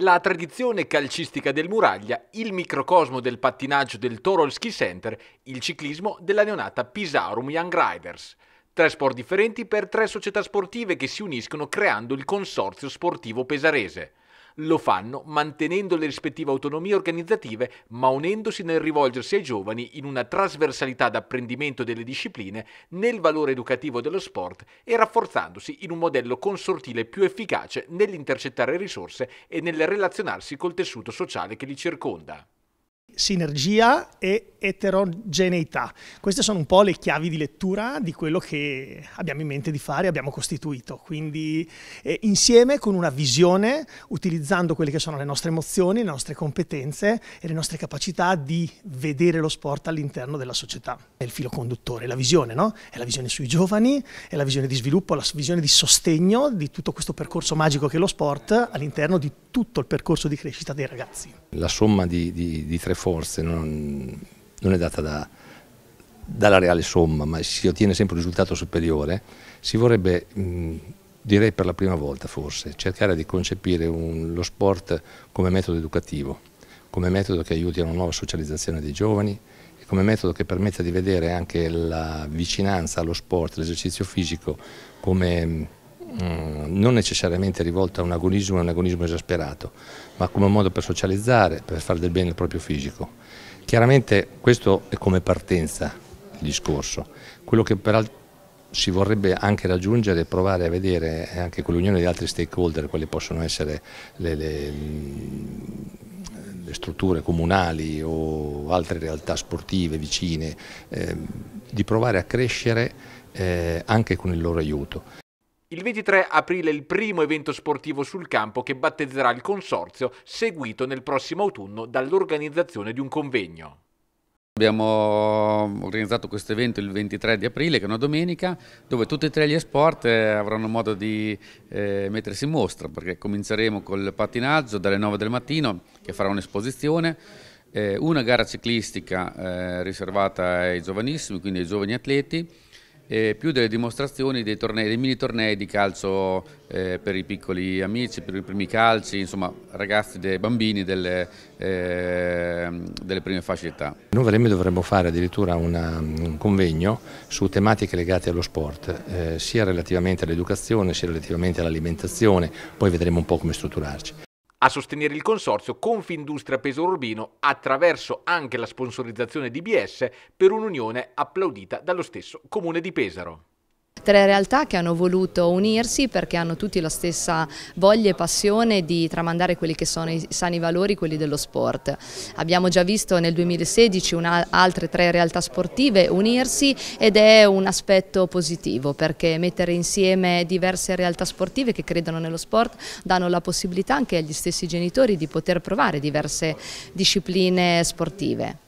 La tradizione calcistica del Muraglia, il microcosmo del pattinaggio del Torolski Center, il ciclismo della neonata Pisaurum Young Riders. Tre sport differenti per tre società sportive che si uniscono creando il Consorzio Sportivo Pesarese lo fanno mantenendo le rispettive autonomie organizzative ma unendosi nel rivolgersi ai giovani in una trasversalità d'apprendimento delle discipline, nel valore educativo dello sport e rafforzandosi in un modello consortile più efficace nell'intercettare risorse e nel relazionarsi col tessuto sociale che li circonda sinergia e eterogeneità. Queste sono un po' le chiavi di lettura di quello che abbiamo in mente di fare, abbiamo costituito. Quindi eh, insieme con una visione, utilizzando quelle che sono le nostre emozioni, le nostre competenze e le nostre capacità di vedere lo sport all'interno della società. È il filo conduttore, la visione, no? È la visione sui giovani, è la visione di sviluppo, la visione di sostegno di tutto questo percorso magico che è lo sport all'interno di tutto il percorso di crescita dei ragazzi. La somma di, di, di tre forse non, non è data da, dalla reale somma, ma si ottiene sempre un risultato superiore, si vorrebbe, mh, direi per la prima volta forse, cercare di concepire un, lo sport come metodo educativo, come metodo che aiuti a una nuova socializzazione dei giovani e come metodo che permetta di vedere anche la vicinanza allo sport, l'esercizio fisico come Mm, non necessariamente rivolta a un agonismo e un agonismo esasperato, ma come un modo per socializzare, per fare del bene al proprio fisico. Chiaramente questo è come partenza il discorso, quello che peraltro si vorrebbe anche raggiungere e provare a vedere eh, anche con l'unione di altri stakeholder quali possono essere le, le, mm, le strutture comunali o altre realtà sportive vicine, eh, di provare a crescere eh, anche con il loro aiuto. Il 23 aprile è il primo evento sportivo sul campo che battezzerà il consorzio, seguito nel prossimo autunno dall'organizzazione di un convegno. Abbiamo organizzato questo evento il 23 di aprile, che è una domenica, dove tutti e tre gli sport eh, avranno modo di eh, mettersi in mostra, perché cominceremo col pattinaggio dalle 9 del mattino, che farà un'esposizione, eh, una gara ciclistica eh, riservata ai giovanissimi, quindi ai giovani atleti, eh, più delle dimostrazioni dei, tornei, dei mini tornei di calcio eh, per i piccoli amici, per i primi calci, insomma ragazzi e bambini delle, eh, delle prime fasce d'età. Noi Valemme dovremmo fare addirittura una, un convegno su tematiche legate allo sport, eh, sia relativamente all'educazione, sia relativamente all'alimentazione, poi vedremo un po' come strutturarci. A sostenere il consorzio Confindustria Pesaro Urbino attraverso anche la sponsorizzazione di BS per un'unione applaudita dallo stesso Comune di Pesaro tre realtà che hanno voluto unirsi perché hanno tutti la stessa voglia e passione di tramandare quelli che sono i sani valori, quelli dello sport. Abbiamo già visto nel 2016 una, altre tre realtà sportive unirsi ed è un aspetto positivo perché mettere insieme diverse realtà sportive che credono nello sport danno la possibilità anche agli stessi genitori di poter provare diverse discipline sportive.